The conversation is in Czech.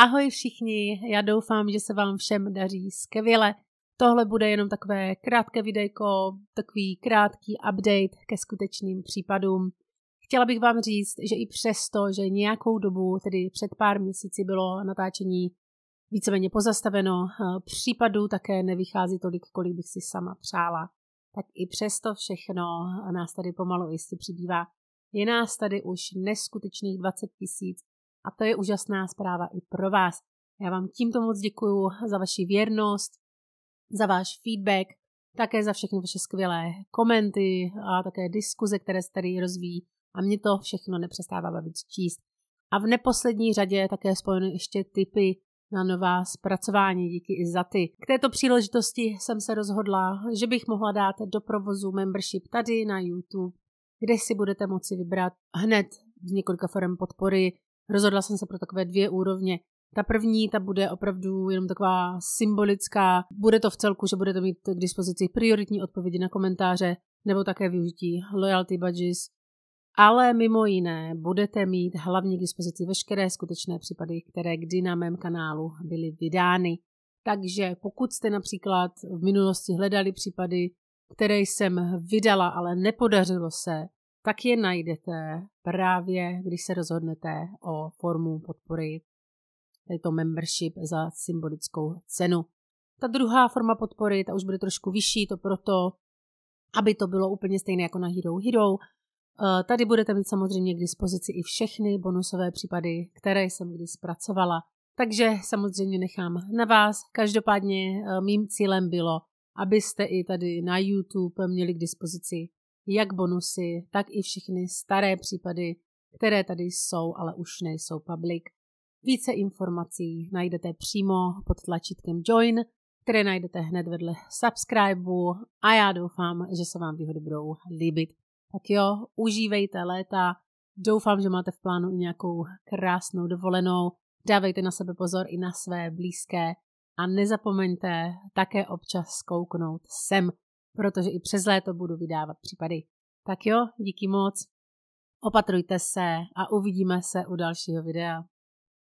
Ahoj všichni, já doufám, že se vám všem daří skvěle. Tohle bude jenom takové krátké videjko, takový krátký update ke skutečným případům. Chtěla bych vám říct, že i přesto, že nějakou dobu, tedy před pár měsíci bylo natáčení víceméně pozastaveno, eh, případů také nevychází tolik, kolik bych si sama přála. Tak i přesto všechno nás tady pomalu jistě přibývá. Je nás tady už neskutečných 20 tisíc a to je úžasná zpráva i pro vás. Já vám tímto moc děkuju za vaši věrnost, za váš feedback, také za všechny vaše skvělé komenty a také diskuze, které se tady rozvíjí. A mě to všechno nepřestává bavit číst. A v neposlední řadě také spojeny ještě typy na nová zpracování díky i za ty. K této příležitosti jsem se rozhodla, že bych mohla dát do provozu membership tady na YouTube, kde si budete moci vybrat hned z několika forem podpory, Rozhodla jsem se pro takové dvě úrovně. Ta první, ta bude opravdu jenom taková symbolická. Bude to v celku, že budete mít k dispozici prioritní odpovědi na komentáře nebo také využití loyalty badges. Ale mimo jiné budete mít hlavně k dispozici veškeré skutečné případy, které kdy na mém kanálu byly vydány. Takže pokud jste například v minulosti hledali případy, které jsem vydala, ale nepodařilo se, tak je najdete právě, když se rozhodnete o formu podpory, je to membership za symbolickou cenu. Ta druhá forma podpory, ta už bude trošku vyšší, to proto, aby to bylo úplně stejné jako na Hero Hero. Eh, tady budete mít samozřejmě k dispozici i všechny bonusové případy, které jsem kdy zpracovala. Takže samozřejmě nechám na vás. Každopádně eh, mým cílem bylo, abyste i tady na YouTube měli k dispozici jak bonusy, tak i všechny staré případy, které tady jsou, ale už nejsou public. Více informací najdete přímo pod tlačítkem Join, které najdete hned vedle subscribe. a já doufám, že se vám výhody budou líbit. Tak jo, užívejte léta, doufám, že máte v plánu i nějakou krásnou dovolenou, dávejte na sebe pozor i na své blízké a nezapomeňte také občas kouknout sem protože i přes léto budu vydávat případy. Tak jo, díky moc, opatrujte se a uvidíme se u dalšího videa.